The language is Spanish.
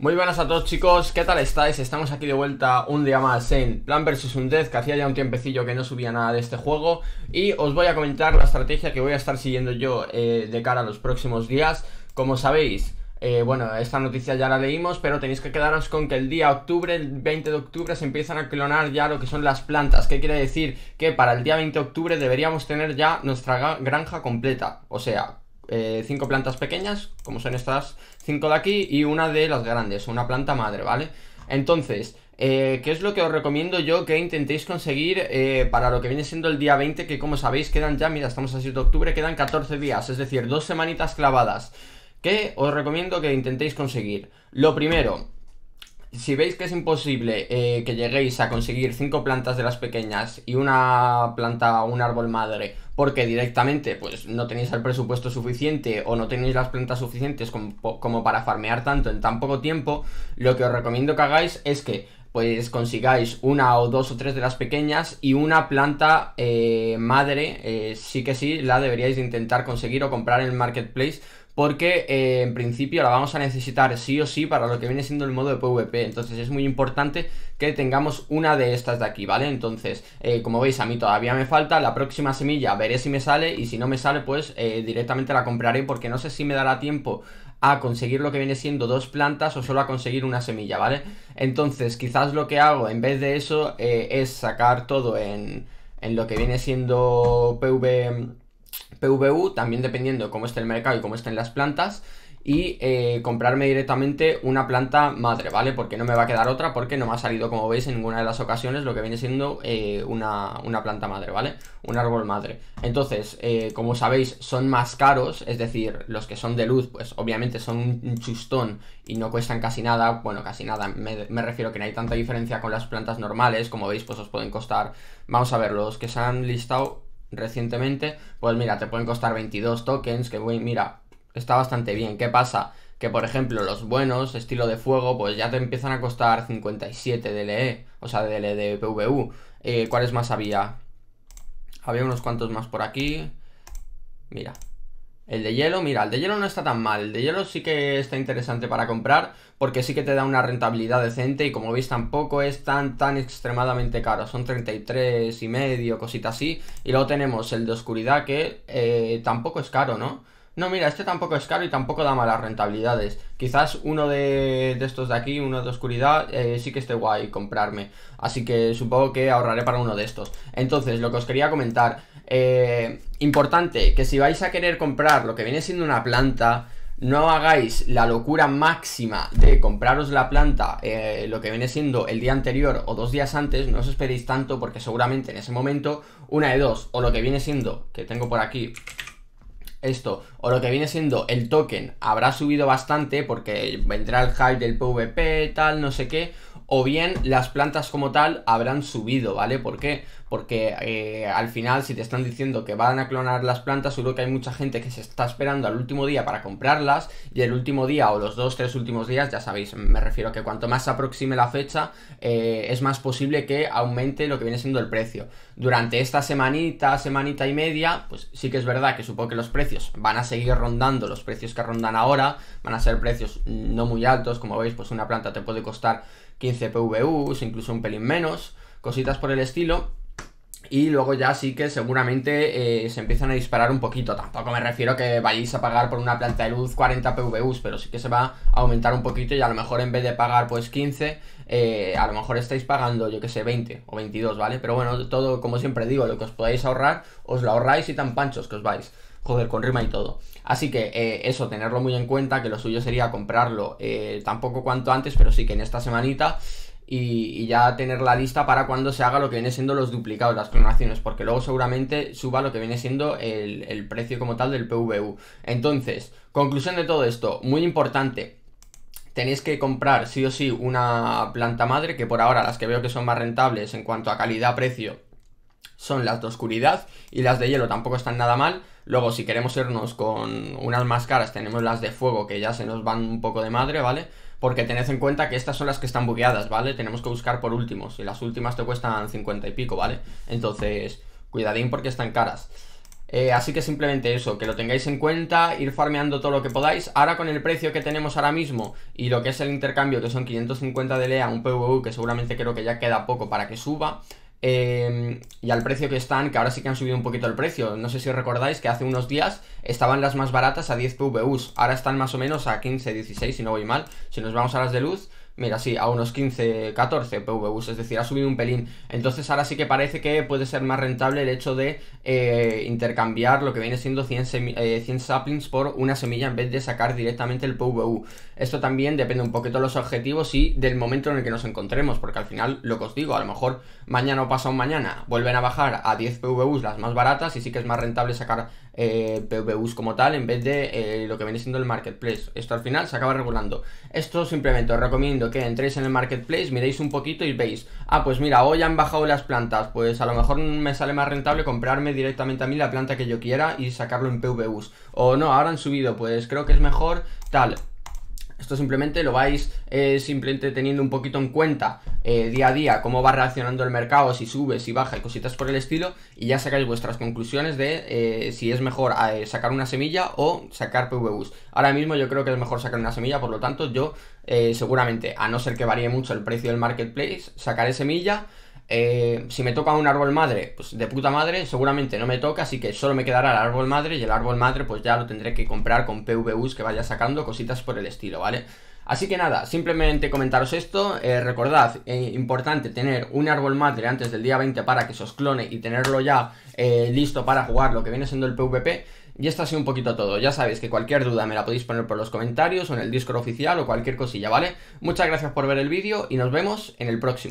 Muy buenas a todos chicos, ¿qué tal estáis? Estamos aquí de vuelta un día más en Plan vs Undead, que hacía ya un tiempecillo que no subía nada de este juego Y os voy a comentar la estrategia que voy a estar siguiendo yo eh, de cara a los próximos días Como sabéis, eh, bueno, esta noticia ya la leímos, pero tenéis que quedaros con que el día octubre, el 20 de octubre, se empiezan a clonar ya lo que son las plantas. que quiere decir? Que para el día 20 de octubre deberíamos tener ya nuestra granja completa. O sea, 5 eh, cinco plantas pequeñas, como son estas cinco de aquí, y una de las grandes, una planta madre, ¿vale? Entonces, eh, ¿qué es lo que os recomiendo yo que intentéis conseguir eh, para lo que viene siendo el día 20? Que como sabéis quedan ya, mira, estamos a 7 de octubre, quedan 14 días, es decir, dos semanitas clavadas. ¿Qué os recomiendo que intentéis conseguir? Lo primero, si veis que es imposible eh, que lleguéis a conseguir cinco plantas de las pequeñas y una planta o un árbol madre porque directamente pues no tenéis el presupuesto suficiente o no tenéis las plantas suficientes como, para farmear tanto en tan poco tiempo, lo que os recomiendo que hagáis es que pues consigáis una o dos o tres de las pequeñas y una planta eh, madre, eh, sí que sí, la deberíais intentar conseguir o comprar en el marketplace porque eh, en principio la vamos a necesitar sí o sí para lo que viene siendo el modo de PvP, entonces es muy importante que tengamos una de estas de aquí, ¿vale? Entonces, eh, como veis, a mí todavía me falta, la próxima semilla veré si me sale y si no me sale, pues eh, directamente la compraré porque no sé si me dará tiempo a conseguir lo que viene siendo dos plantas o solo a conseguir una semilla, ¿vale? Entonces, quizás lo que hago en vez de eso es sacar todo en, en lo que viene siendo PvP PVU, también dependiendo de cómo esté el mercado y cómo estén las plantas. Y eh, comprarme directamente una planta madre, ¿vale? Porque no me va a quedar otra, porque no me ha salido, como veis, en ninguna de las ocasiones lo que viene siendo eh, una, planta madre, ¿vale? Un árbol madre. Entonces, eh, como sabéis, son más caros, es decir, los que son de luz, pues obviamente son un chustón y no cuestan casi nada. Bueno, casi nada, me, me refiero que no hay tanta diferencia con las plantas normales, como veis, pues os pueden costar, vamos a ver, los que se han listado recientemente, pues mira, te pueden costar 22 tokens, que mira, está bastante bien. ¿Qué pasa? Que por ejemplo los buenos, estilo de fuego, pues ya te empiezan a costar 57 DLE, e, o sea, DLE de e, PVU. Eh, ¿Cuáles más había? Había unos cuantos más por aquí. Mira, el de hielo, mira, el de hielo no está tan mal. El de hielo sí que está interesante para comprar porque sí que te da una rentabilidad decente y como veis tampoco es tan, tan extremadamente caro. Son 33 y medio, cosita así. Y luego tenemos el de oscuridad que eh, tampoco es caro, ¿no? No, mira, este tampoco es caro y tampoco da malas rentabilidades. Quizás uno de, estos de aquí, uno de oscuridad, eh, sí que esté guay comprarme. Así que supongo que ahorraré para uno de estos. Entonces, lo que os quería comentar. Eh, importante, que si vais a querer comprar lo que viene siendo una planta, no hagáis la locura máxima de compraros la planta eh, lo que viene siendo el día anterior o dos días antes, no os esperéis tanto porque seguramente en ese momento una de dos o lo que viene siendo, que tengo por aquí, esto o lo que viene siendo el token habrá subido bastante porque vendrá el hype del PvP, tal, no sé qué o bien las plantas como tal habrán subido, ¿vale? ¿Por qué? Porque eh, al final si te están diciendo que van a clonar las plantas, seguro que hay mucha gente que se está esperando al último día para comprarlas y el último día o los dos, tres últimos días, ya sabéis, me refiero a que cuanto más se aproxime la fecha, eh, es más posible que aumente lo que viene siendo el precio. Durante esta semanita, semanita y media, pues sí que es verdad que supongo que los precios van a seguir rondando los precios que rondan ahora, van a ser precios no muy altos, como veis, pues una planta te puede costar 15 PVUs, incluso un pelín menos, cositas por el estilo. Y luego ya sí que seguramente eh, se empiezan a disparar un poquito. Tampoco me refiero que vayáis a pagar por una planta de luz 40 PVUs, pero sí que se va a aumentar un poquito y a lo mejor en vez de pagar pues 15, eh, a lo mejor estáis pagando yo que sé 20 o 22, ¿vale? Pero bueno, todo como siempre digo, lo que os podáis ahorrar, os lo ahorráis y tan panchos que os vais joder, con rima y todo. Así que eh, eso, tenerlo muy en cuenta, que lo suyo sería comprarlo eh, tampoco cuanto antes, pero sí que en esta semanita. Y, ya tener la lista para cuando se haga lo que viene siendo los duplicados, las clonaciones, porque luego seguramente suba lo que viene siendo el, precio como tal del PVU. Entonces, conclusión de todo esto, muy importante, tenéis que comprar sí o sí una planta madre, que por ahora las que veo que son más rentables en cuanto a calidad-precio son las de oscuridad y las de hielo tampoco están nada mal. Luego, si queremos irnos con unas más caras, tenemos las de fuego que ya se nos van un poco de madre, ¿vale? Porque tened en cuenta que estas son las que están bugueadas, ¿vale? Tenemos que buscar por últimos y las últimas te cuestan 50 y pico, ¿vale? Entonces, cuidadín porque están caras. Eh, así que simplemente eso, que lo tengáis en cuenta, ir farmeando todo lo que podáis. Ahora con el precio que tenemos ahora mismo y lo que es el intercambio, que son 550 de LEA, un PVU, que seguramente creo que ya queda poco para que suba, Em, y al precio que están, que ahora sí que han subido un poquito el precio. No sé si recordáis que hace unos días estaban las más baratas a 10 PVUs, ahora están más o menos a 15, 16, si no voy mal. Si nos vamos a las de luz, Mira, sí, a unos 15, 14 PVUs, es decir, ha subido un pelín. Entonces ahora sí que parece que puede ser más rentable el hecho de eh, intercambiar lo que viene siendo 100, 100, eh, saplings por una semilla en vez de sacar directamente el PVU. Esto también depende un poquito de los objetivos y del momento en el que nos encontremos, porque al final, lo que os digo, a lo mejor mañana o pasado mañana vuelven a bajar a 10 PVUs las más baratas y sí que es más rentable sacar eh, como tal en vez de eh, lo que viene siendo el marketplace. Esto al final se acaba regulando. Esto simplemente os recomiendo que entréis en el marketplace, miréis un poquito y veis, ah, pues mira, hoy han bajado las plantas, pues a lo mejor me sale más rentable comprarme directamente a mí la planta que yo quiera y sacarlo en PVUs. O no, ahora han subido, pues creo que es mejor tal. Esto simplemente lo vais eh, simplemente teniendo un poquito en cuenta eh, día a día cómo va reaccionando el mercado, si sube, si baja y cositas por el estilo, y ya sacáis vuestras conclusiones de eh, si es mejor sacar una semilla o sacar PVBus. Ahora mismo yo creo que es mejor sacar una semilla, por lo tanto yo seguramente, a no ser que varíe mucho el precio del marketplace, sacaré semilla. Eh, si me toca un árbol madre, pues de puta madre, seguramente no me toca, así que solo me quedará el árbol madre y el árbol madre pues ya lo tendré que comprar con PVUs que vaya sacando, cositas por el estilo, ¿vale? Así que nada, simplemente comentaros esto, eh, recordad, eh, importante tener un árbol madre antes del día 20 para que se os clone y tenerlo ya listo para jugar lo que viene siendo el PvP. Y esto ha sido un poquito todo. Ya sabéis que cualquier duda me la podéis poner por los comentarios o en el Discord oficial o cualquier cosilla, ¿vale? Muchas gracias por ver el vídeo y nos vemos en el próximo.